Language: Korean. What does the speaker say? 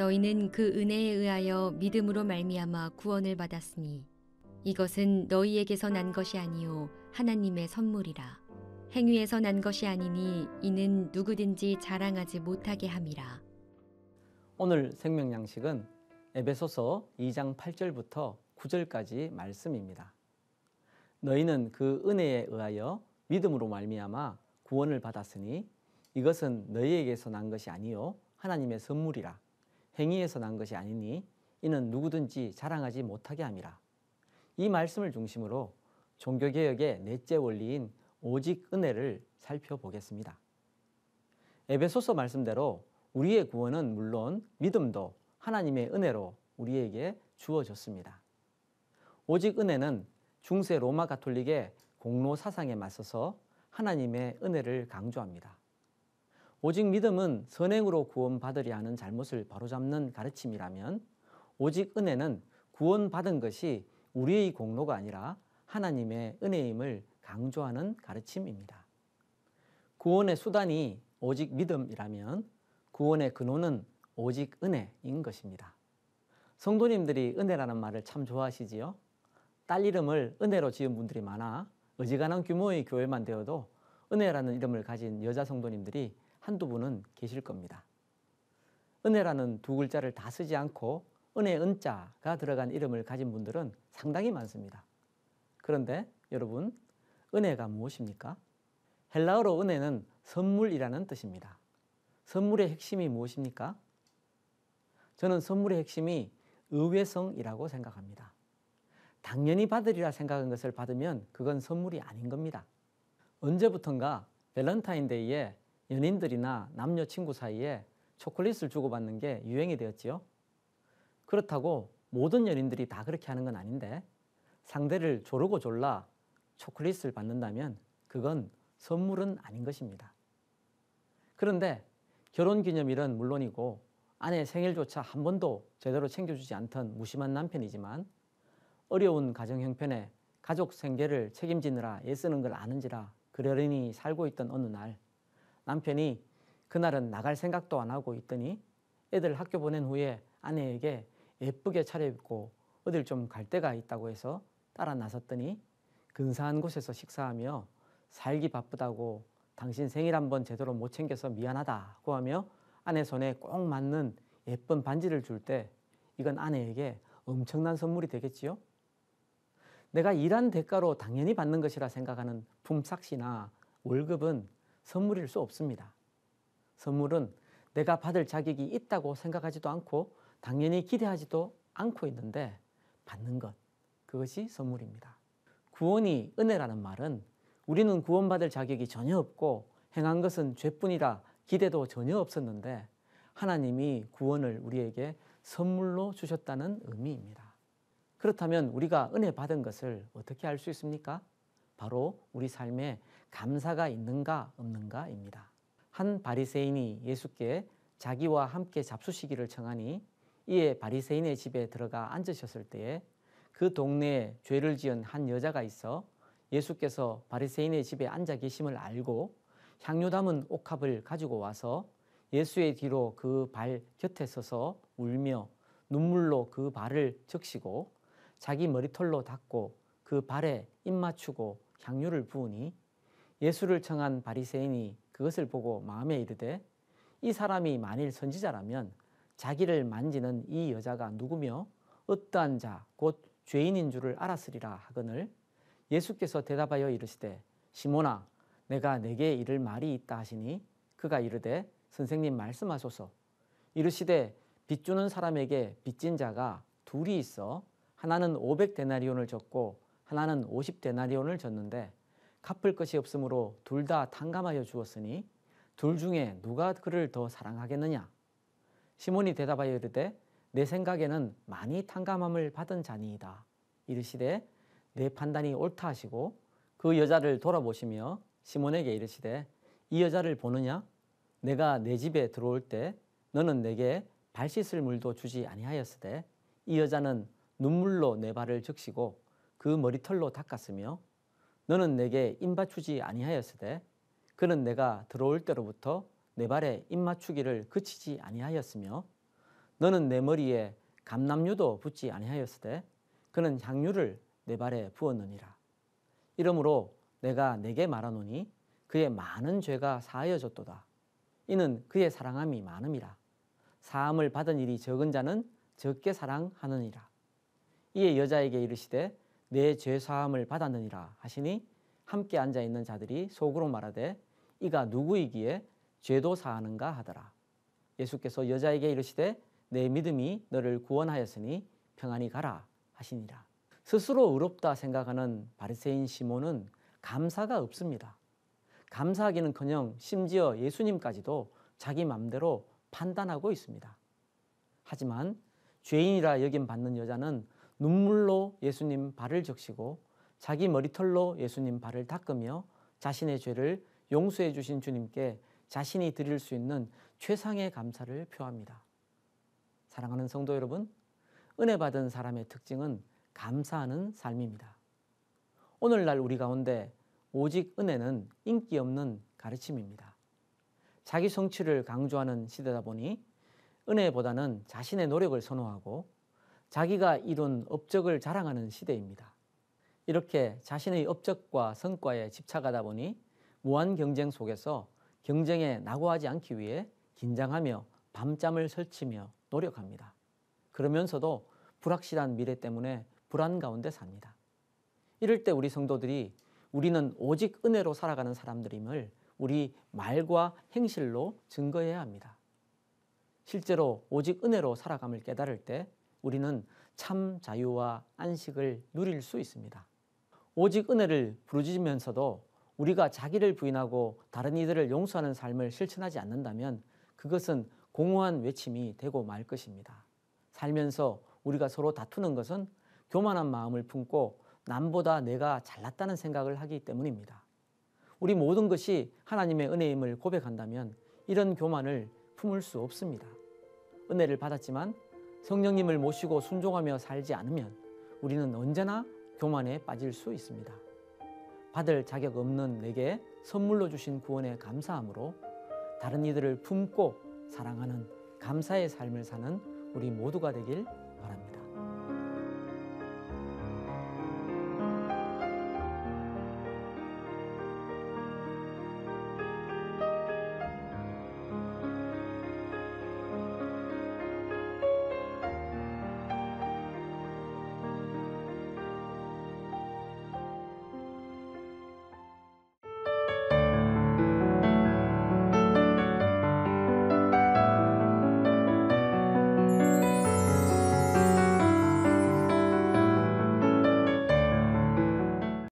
너희는 그 은혜에 의하여 믿음으로 말미암아 구원을 받았으니 이것은 너희에게서 난 것이 아니요 하나님의 선물이라 행위에서 난 것이 아니니 이는 누구든지 자랑하지 못하게 함이라 오늘 생명 양식은 에베소서 2장 8절부터 9절까지 말씀입니다. 너희는 그 은혜에 의하여 믿음으로 말미암아 구원을 받았으니 이것은 너희에게서 난 것이 아니요 하나님의 선물이라 행위에서 난 것이 아니니 이는 누구든지 자랑하지 못하게 함이라. 이 말씀을 중심으로 종교개혁의 넷째 원리인 오직 은혜를 살펴보겠습니다. 에베소서 말씀대로 우리의 구원은 물론 믿음도 하나님의 은혜로 우리에게 주어졌습니다. 오직 은혜는 중세 로마 가톨릭의 공로 사상에 맞서서 하나님의 은혜를 강조합니다. 오직 믿음은 선행으로 구원받으려 하는 잘못을 바로잡는 가르침이라면 오직 은혜는 구원받은 것이 우리의 공로가 아니라 하나님의 은혜임을 강조하는 가르침입니다. 구원의 수단이 오직 믿음이라면 구원의 근원은 오직 은혜인 것입니다. 성도님들이 은혜라는 말을 참 좋아하시지요? 딸 이름을 은혜로 지은 분들이 많아 어지간한 규모의 교회만 되어도 은혜라는 이름을 가진 여자 성도님들이 한두 분은 계실 겁니다. 은혜라는 두 글자를 다 쓰지 않고 은혜 은자가 들어간 이름을 가진 분들은 상당히 많습니다. 그런데 여러분, 은혜가 무엇입니까? 헬라어로 은혜는 선물이라는 뜻입니다. 선물의 핵심이 무엇입니까? 저는 선물의 핵심이 의외성이라고 생각합니다. 당연히 받으리라 생각한 것을 받으면 그건 선물이 아닌 겁니다. 언제부턴가 밸런타인데이에 연인들이나 남녀 친구 사이에 초콜릿을 주고받는 게 유행이 되었지요. 그렇다고 모든 연인들이 다 그렇게 하는 건 아닌데 상대를 조르고 졸라 초콜릿을 받는다면 그건 선물은 아닌 것입니다. 그런데 결혼 기념일은 물론이고 아내 생일조차 한 번도 제대로 챙겨주지 않던 무심한 남편이지만 어려운 가정 형편에 가족 생계를 책임지느라 애쓰는 걸 아는지라 그러려니 살고 있던 어느 날 남편이 그날은 나갈 생각도 안 하고 있더니 애들 학교 보낸 후에 아내에게 예쁘게 차려입고 어딜 좀 갈 데가 있다고 해서 따라 나섰더니 근사한 곳에서 식사하며 살기 바쁘다고 당신 생일 한번 제대로 못 챙겨서 미안하다고 하며 아내 손에 꼭 맞는 예쁜 반지를 줄 때 이건 아내에게 엄청난 선물이 되겠지요? 내가 일한 대가로 당연히 받는 것이라 생각하는 품삯이나 월급은 선물일 수 없습니다. 선물은 내가 받을 자격이 있다고 생각하지도 않고 당연히 기대하지도 않고 있는데 받는 것, 그것이 선물입니다. 구원이 은혜라는 말은 우리는 구원받을 자격이 전혀 없고 행한 것은 죄뿐이라 기대도 전혀 없었는데 하나님이 구원을 우리에게 선물로 주셨다는 의미입니다. 그렇다면 우리가 은혜 받은 것을 어떻게 알 수 있습니까? 바로 우리 삶에 감사가 있는가 없는가입니다. 한 바리새인이 예수께 자기와 함께 잡수시기를 청하니 이에 바리새인의 집에 들어가 앉으셨을 때에 그 동네에 죄를 지은 한 여자가 있어 예수께서 바리새인의 집에 앉아 계심을 알고 향료 담은 옥합을 가지고 와서 예수의 뒤로 그 발 곁에 서서 울며 눈물로 그 발을 적시고 자기 머리털로 닦고 그 발에 입 맞추고 향유를 부으니 예수를 청한 바리새인이 그것을 보고 마음에 이르되 이 사람이 만일 선지자라면 자기를 만지는 이 여자가 누구며 어떠한 자 곧 죄인인 줄을 알았으리라 하거늘 예수께서 대답하여 이르시되 시모나 내가 내게 이를 말이 있다 하시니 그가 이르되 선생님 말씀하소서 이르시되 빚 주는 사람에게 빚진 자가 둘이 있어 하나는 500 데나리온을 줬고 하나는 50데나리온을 줬는데 갚을 것이 없으므로 둘 다 탕감하여 주었으니 둘 중에 누가 그를 더 사랑하겠느냐? 시몬이 대답하여 이르되 내 생각에는 많이 탕감함을 받은 자니이다. 이르시되 내 판단이 옳다 하시고 그 여자를 돌아보시며 시몬에게 이르시되 이 여자를 보느냐? 내가 내 집에 들어올 때 너는 내게 발 씻을 물도 주지 아니하였으되 이 여자는 눈물로 내 발을 적시고 그 머리털로 닦았으며 너는 내게 입맞추지 아니하였으되 그는 내가 들어올 때로부터 내 발에 입맞추기를 그치지 아니하였으며 너는 내 머리에 감남유도 붙지 아니하였으되 그는 향유를 내 발에 부었느니라 이러므로 내가 내게 말하노니 그의 많은 죄가 사하여졌도다 이는 그의 사랑함이 많음이라 사함을 받은 일이 적은 자는 적게 사랑하느니라 이에 여자에게 이르시되 내죄 사함을 받았느니라 하시니 함께 앉아 있는 자들이 속으로 말하되 이가 누구이기에 죄도 사하는가 하더라. 예수께서 여자에게 이르시되 내 믿음이 너를 구원하였으니 평안히 가라 하시니라. 스스로 의롭다 생각하는 바리새인 시몬은 감사가 없습니다. 감사하기는커녕 심지어 예수님까지도 자기 맘대로 판단하고 있습니다. 하지만 죄인이라 여김 받는 여자는 눈물로 예수님 발을 적시고 자기 머리털로 예수님 발을 닦으며 자신의 죄를 용서해 주신 주님께 자신이 드릴 수 있는 최상의 감사를 표합니다. 사랑하는 성도 여러분, 은혜 받은 사람의 특징은 감사하는 삶입니다. 오늘날 우리 가운데 오직 은혜는 인기 없는 가르침입니다. 자기 성취를 강조하는 시대다 보니 은혜보다는 자신의 노력을 선호하고 자기가 이룬 업적을 자랑하는 시대입니다. 이렇게 자신의 업적과 성과에 집착하다 보니 무한 경쟁 속에서 경쟁에 낙오하지 않기 위해 긴장하며 밤잠을 설치며 노력합니다. 그러면서도 불확실한 미래 때문에 불안 가운데 삽니다. 이럴 때 우리 성도들이 우리는 오직 은혜로 살아가는 사람들임을 우리 말과 행실로 증거해야 합니다. 실제로 오직 은혜로 살아감을 깨달을 때 우리는 참 자유와 안식을 누릴 수 있습니다. 오직 은혜를 부르짖으면서도 우리가 자기를 부인하고 다른 이들을 용서하는 삶을 실천하지 않는다면 그것은 공허한 외침이 되고 말 것입니다. 살면서 우리가 서로 다투는 것은 교만한 마음을 품고 남보다 내가 잘났다는 생각을 하기 때문입니다. 우리 모든 것이 하나님의 은혜임을 고백한다면 이런 교만을 품을 수 없습니다. 은혜를 받았지만 성령님을 모시고 순종하며 살지 않으면 우리는 언제나 교만에 빠질 수 있습니다. 받을 자격 없는 내게 선물로 주신 구원에 감사함으로 다른 이들을 품고 사랑하는 감사의 삶을 사는 우리 모두가 되길 바랍니다.